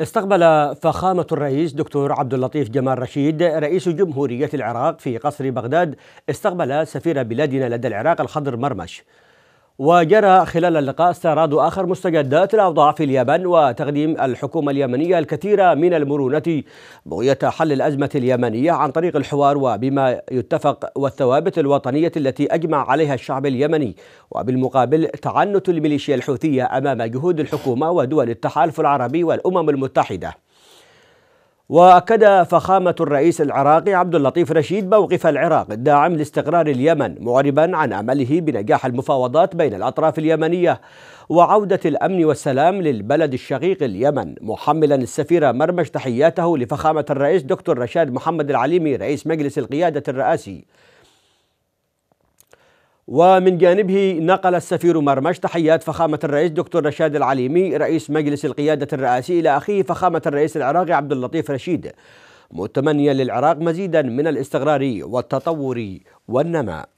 استقبل فخامة الرئيس دكتور عبد اللطيف جمال رشيد رئيس جمهورية العراق في قصر بغداد استقبل سفير بلادنا لدى العراق الخضر مرمش وجرى خلال اللقاء استعراض آخر مستجدات الأوضاع في اليمن وتقديم الحكومة اليمنية الكثير من المرونة بغية حل الأزمة اليمنية عن طريق الحوار وبما يتفق والثوابت الوطنية التي أجمع عليها الشعب اليمني وبالمقابل تعنت الميليشيا الحوثية أمام جهود الحكومة ودول التحالف العربي والأمم المتحدة وأكد فخامة الرئيس العراقي عبد اللطيف رشيد موقف العراق الداعم لاستقرار اليمن معربا عن أمله بنجاح المفاوضات بين الأطراف اليمنية وعودة الأمن والسلام للبلد الشقيق اليمن محملا السفير مرمش تحياته لفخامة الرئيس دكتور رشاد محمد العليمي رئيس مجلس القيادة الرئاسي ومن جانبه نقل السفير مرمش تحيات فخامة الرئيس دكتور رشاد العليمي رئيس مجلس القيادة الرئاسي إلى أخيه فخامة الرئيس العراقي عبد اللطيف رشيد متمنيا للعراق مزيدا من الاستقرار والتطور والنماء